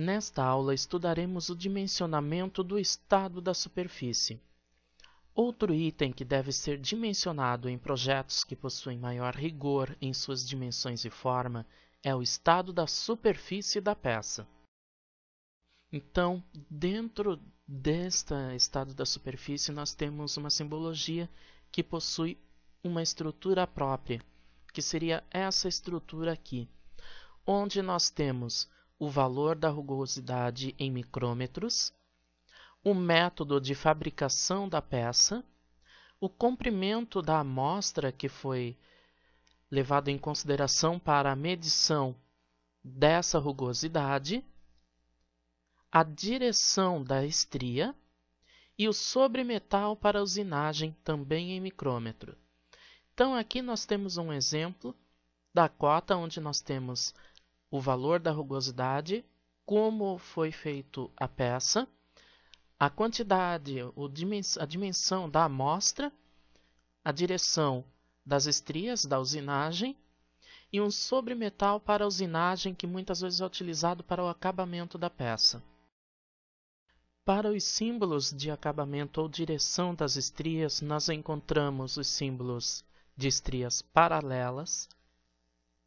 Nesta aula estudaremos o dimensionamento do estado da superfície. Outro item que deve ser dimensionado em projetos que possuem maior rigor em suas dimensões e forma é o estado da superfície da peça. Então, dentro deste estado da superfície, nós temos uma simbologia que possui uma estrutura própria, que seria essa estrutura aqui, onde nós temos o valor da rugosidade em micrômetros, o método de fabricação da peça, o comprimento da amostra que foi levado em consideração para a medição dessa rugosidade, a direção da estria e o sobremetal para usinagem também em micrômetro. Então aqui nós temos um exemplo da cota onde nós temos o valor da rugosidade, como foi feito a peça, a quantidade, a dimensão da amostra, a direção das estrias da usinagem e um sobremetal para a usinagem que muitas vezes é utilizado para o acabamento da peça. Para os símbolos de acabamento ou direção das estrias, nós encontramos os símbolos de estrias paralelas,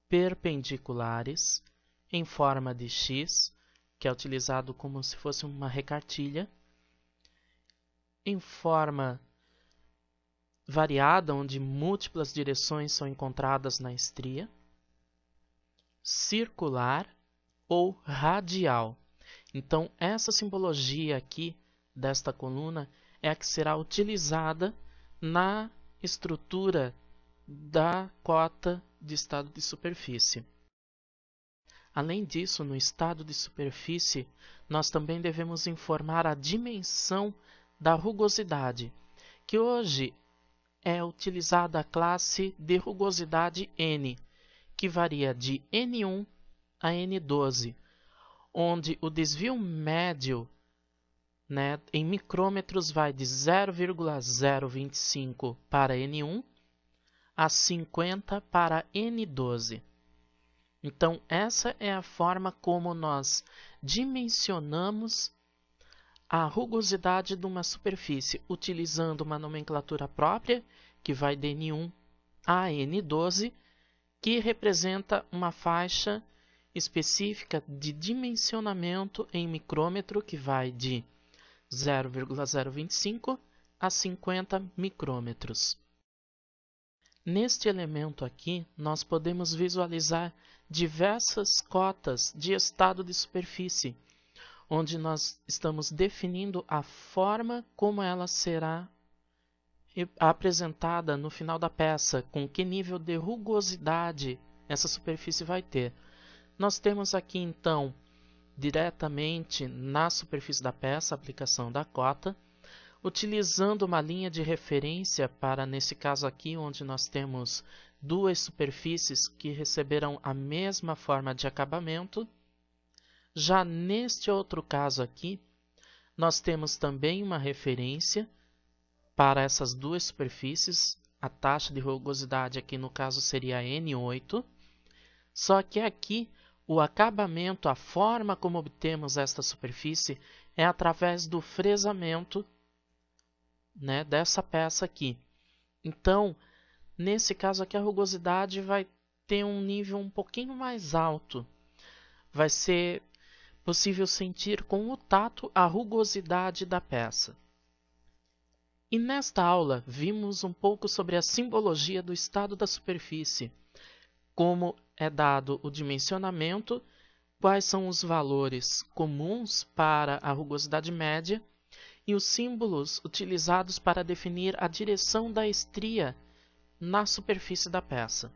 perpendiculares, em forma de X, que é utilizado como se fosse uma recartilha, em forma variada, onde múltiplas direções são encontradas na estria, circular ou radial. Então, essa simbologia aqui desta coluna é a que será utilizada na estrutura da cota de estado de superfície. Além disso, no estado de superfície, nós também devemos informar a dimensão da rugosidade, que hoje é utilizada a classe de rugosidade N, que varia de N1 a N12, onde o desvio médio né, em micrômetros vai de 0,025 para N1 a 50 para N12. Então, essa é a forma como nós dimensionamos a rugosidade de uma superfície, utilizando uma nomenclatura própria, que vai de N1 a N12, que representa uma faixa específica de dimensionamento em micrômetro, que vai de 0,025 a 50 micrômetros. Neste elemento aqui, nós podemos visualizar diversas cotas de estado de superfície, onde nós estamos definindo a forma como ela será apresentada no final da peça, com que nível de rugosidade essa superfície vai ter. Nós temos aqui então diretamente na superfície da peça a aplicação da cota utilizando uma linha de referência para, nesse caso aqui, onde nós temos duas superfícies que receberam a mesma forma de acabamento. Já neste outro caso aqui, nós temos também uma referência para essas duas superfícies. A taxa de rugosidade aqui, no caso, seria N8. Só que aqui, o acabamento, a forma como obtemos esta superfície, é através do fresamento né, dessa peça aqui. Então, nesse caso aqui, a rugosidade vai ter um nível um pouquinho mais alto. Vai ser possível sentir com o tato a rugosidade da peça. E nesta aula vimos um pouco sobre a simbologia do estado da superfície, como é dado o dimensionamento, quais são os valores comuns para a rugosidade média e os símbolos utilizados para definir a direção da estria na superfície da peça.